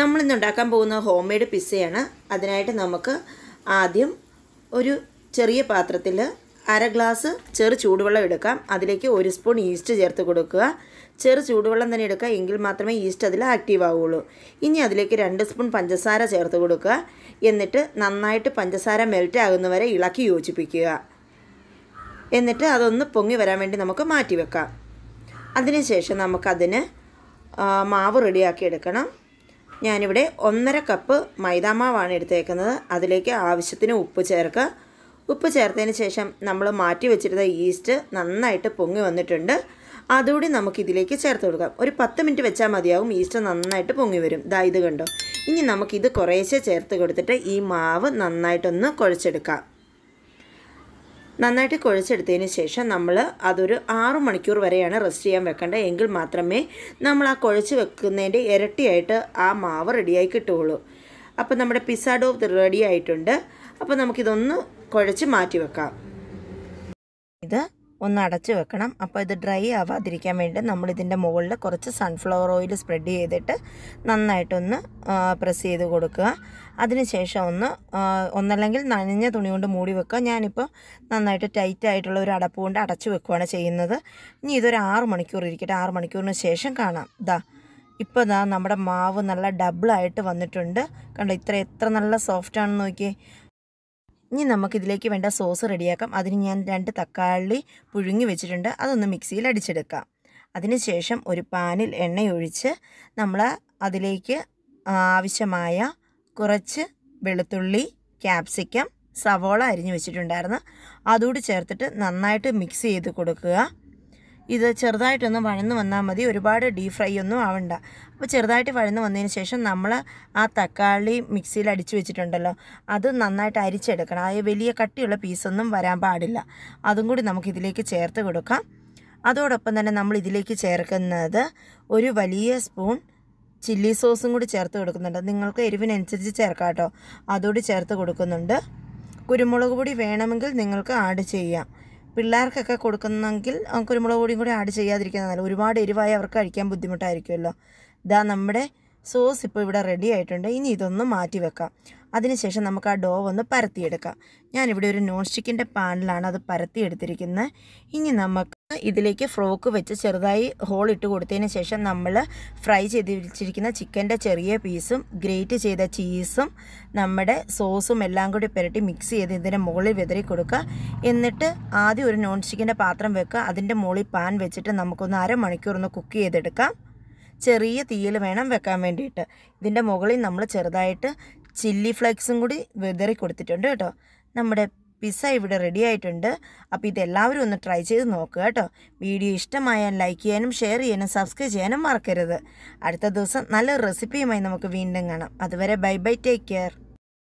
നമ്മളിന്ന് ഉണ്ടാക്കാൻ പോകുന്ന ഹോം മെയ്ഡ് പിസ്സയാണ് അതിനായിട്ട് നമുക്ക് ആദ്യം ഒരു ചെറിയ പാത്രത്തിൽ അര ഗ്ലാസ് ചെറു ചൂടുവെള്ളം എടുക്കാം അതിലേക്ക് ഒരു സ്പൂൺ ഈസ്റ്റ് ചേർത്ത് കൊടുക്കുക ചെറു ചൂടുവെള്ളം തന്നെ എടുക്കുക എങ്കിൽ മാത്രമേ ഈസ്റ്റ് അതിൽ ആക്റ്റീവ് ആവുകയുള്ളൂ ഇനി അതിലേക്ക് രണ്ട് സ്പൂൺ പഞ്ചസാര ചേർത്ത് കൊടുക്കുക എന്നിട്ട് നന്നായിട്ട് പഞ്ചസാര മെൽറ്റ് ആകുന്നവരെ ഇളക്കി യോജിപ്പിക്കുക എന്നിട്ട് അതൊന്ന് പൊങ്ങി വരാൻ വേണ്ടി നമുക്ക് മാറ്റി വെക്കാം അതിനുശേഷം നമുക്കതിന് മാവ് റെഡിയാക്കി എടുക്കണം ഞാനിവിടെ ഒന്നര കപ്പ് മൈദാമാവാണ് എടുത്തേക്കുന്നത് അതിലേക്ക് ആവശ്യത്തിന് ഉപ്പ് ചേർക്കുക ഉപ്പ് ചേർത്തതിന് ശേഷം നമ്മൾ മാറ്റി വെച്ചിരുന്ന ഈസ്റ്റ് നന്നായിട്ട് പൊങ്ങി വന്നിട്ടുണ്ട് അതുകൂടി നമുക്കിതിലേക്ക് ചേർത്ത് കൊടുക്കാം ഒരു പത്ത് മിനിറ്റ് വെച്ചാൽ മതിയാവും ഈസ്റ്റ് നന്നായിട്ട് പൊങ്ങി വരും ദാ ഇത് കണ്ടോ ഇനി നമുക്കിത് കുറേശ്ശെ ചേർത്ത് കൊടുത്തിട്ട് ഈ മാവ് നന്നായിട്ടൊന്ന് കുഴച്ചെടുക്കാം നന്നായിട്ട് കുഴച്ചെടുത്തതിന് ശേഷം നമ്മൾ അതൊരു ആറു മണിക്കൂർ വരെയാണ് റെസ്റ്റ് ചെയ്യാൻ വെക്കേണ്ടത് എങ്കിൽ മാത്രമേ നമ്മൾ ആ കുഴച്ച് വെക്കുന്നതിൻ്റെ ഇരട്ടിയായിട്ട് ആ മാവ് റെഡിയായി കിട്ടുകയുള്ളൂ അപ്പോൾ നമ്മുടെ പിസ്സ ഡോ റെഡി ആയിട്ടുണ്ട് അപ്പോൾ നമുക്കിതൊന്ന് കുഴച്ച് മാറ്റി വെക്കാം ഇത് ഒന്ന് അടച്ചു വെക്കണം അപ്പോൾ ഇത് ഡ്രൈ ആവാതിരിക്കാൻ വേണ്ടി നമ്മൾ ഇതിൻ്റെ മുകളിൽ കുറച്ച് സൺഫ്ലവർ ഓയിൽ സ്പ്രെഡ് ചെയ്തിട്ട് നന്നായിട്ടൊന്ന് പ്രസ് ചെയ്ത് കൊടുക്കുക അതിനുശേഷം ഒന്ന് ഒന്നല്ലെങ്കിൽ നനഞ്ഞ തുണി കൊണ്ട് മൂടി വെക്കുക ഞാനിപ്പോൾ നന്നായിട്ട് ടൈറ്റ് ആയിട്ടുള്ള ഒരു അടപ്പ് കൊണ്ട് അടച്ചു വെക്കുകയാണ് ചെയ്യുന്നത് ഇനി ഇതൊരു ആറ് മണിക്കൂർ ഇരിക്കട്ടെ ആറ് മണിക്കൂറിന് ശേഷം കാണാം ദാ ഇപ്പോൾ ദാ നമ്മുടെ മാവ് നല്ല ഡബിളായിട്ട് വന്നിട്ടുണ്ട് കണ്ടോ ഇത്ര എത്ര നല്ല സോഫ്റ്റാണെന്ന് നോക്കിയേ ഇനി നമുക്കിതിലേക്ക് വേണ്ട സോസ് റെഡിയാക്കാം അതിന് ഞാൻ രണ്ട് തക്കാളി പുഴുങ്ങി വെച്ചിട്ടുണ്ട് അതൊന്ന് മിക്സിയിൽ അടിച്ചെടുക്കാം അതിനുശേഷം ഒരു പാനിൽ എണ്ണയൊഴിച്ച് നമ്മൾ അതിലേക്ക് ആവശ്യമായ കുറച്ച് വെളുത്തുള്ളി ക്യാപ്സിക്കം സവോള അരിഞ്ഞു വെച്ചിട്ടുണ്ടായിരുന്നു അതോട് ചേർത്തിട്ട് നന്നായിട്ട് മിക്സ് ചെയ്ത് കൊടുക്കുക ഇത് ചെറുതായിട്ടൊന്ന് വഴന്ന് വന്നാൽ മതി ഒരുപാട് ഡീപ് ഫ്രൈ ഒന്നും ആവണ്ട അപ്പോൾ ചെറുതായിട്ട് വഴന്ന് വന്നതിന് ശേഷം നമ്മൾ ആ തക്കാളി മിക്സിയിൽ അടിച്ചു വെച്ചിട്ടുണ്ടല്ലോ അത് നന്നായിട്ട് അരിച്ചെടുക്കണം ആ വലിയ കട്ടിയുള്ള പീസൊന്നും വരാൻ പാടില്ല അതും കൂടി നമുക്കിതിലേക്ക് ചേർത്ത് കൊടുക്കാം അതോടൊപ്പം തന്നെ നമ്മൾ ഇതിലേക്ക് ചേർക്കുന്നത് ഒരു വലിയ സ്പൂൺ ചില്ലി സോസും കൂടി ചേർത്ത് കൊടുക്കുന്നുണ്ട് നിങ്ങൾക്ക് എരിവിനനുസരിച്ച് ചേർക്കാം കേട്ടോ അതോട് ചേർത്ത് കൊടുക്കുന്നുണ്ട് കുരുമുളക് പൊടി വേണമെങ്കിൽ നിങ്ങൾക്ക് ആഡ് ചെയ്യാം പിള്ളേർക്കൊക്കെ കൊടുക്കുന്നെങ്കിൽ കുരുമുളക് പൊടിയും കൂടി ആഡ് ചെയ്യാതിരിക്കുന്നത് നല്ല ഒരുപാട് എരിവായി അവർക്ക് കഴിക്കാൻ ബുദ്ധിമുട്ടായിരിക്കുമല്ലോ ഇതാ നമ്മുടെ സോസ് ഇപ്പോൾ ഇവിടെ റെഡി ആയിട്ടുണ്ട് ഇനി ഇതൊന്ന് മാറ്റി വെക്കാം അതിനുശേഷം നമുക്ക് ആ ഡോ ഒന്ന് പരത്തിയെടുക്കാം ഞാനിവിടെ ഒരു നോൺ സ്റ്റിക്കിൻ്റെ പാനിലാണ് അത് പരത്തിയെടുത്തിരിക്കുന്നത് ഇനി നമുക്ക് ഇതിലേക്ക് ഫ്രോക്ക് വെച്ച് ചെറുതായി ഹോൾ ഇട്ട് കൊടുത്തതിന് ശേഷം നമ്മൾ ഫ്രൈ ചെയ്ത് വെച്ചിരിക്കുന്ന ചിക്കൻ്റെ ചെറിയ പീസും ഗ്രേറ്റ് ചെയ്ത ചീസും നമ്മുടെ സോസും എല്ലാം കൂടി പുരട്ടി മിക്സ് ചെയ്ത് ഇതിൻ്റെ മുകളിൽ വിതറി കൊടുക്കുക എന്നിട്ട് ആദ്യം ഒരു നോൺ സ്റ്റിക്കിൻ്റെ പാത്രം വെക്കുക അതിൻ്റെ മുകളിൽ പാൻ വെച്ചിട്ട് നമുക്കൊന്ന് അരമണിക്കൂർ ഒന്ന് കുക്ക് ചെയ്തെടുക്കാം ചെറിയ തീയിൽ വേണം വെക്കാൻ വേണ്ടിയിട്ട് ഇതിൻ്റെ മുകളിൽ നമ്മൾ ചെറുതായിട്ട് ചില്ലി ഫ്ലേക്സും കൂടി വെതറി കൊടുത്തിട്ടുണ്ട് കേട്ടോ നമ്മുടെ പിസ്സ ഇവിടെ റെഡി ആയിട്ടുണ്ട് അപ്പോൾ ഇതെല്ലാവരും ഒന്ന് ട്രൈ ചെയ്ത് നോക്കുക കേട്ടോ വീഡിയോ ഇഷ്ടമായാൽ ലൈക്ക് ചെയ്യാനും ഷെയർ ചെയ്യാനും സബ്സ്ക്രൈബ് ചെയ്യാനും മറക്കരുത് അടുത്ത ദിവസം നല്ല റെസിപ്പിയുമായി നമുക്ക് വീണ്ടും കാണാം അതുവരെ ബൈ ബൈ ടേക്ക് കെയർ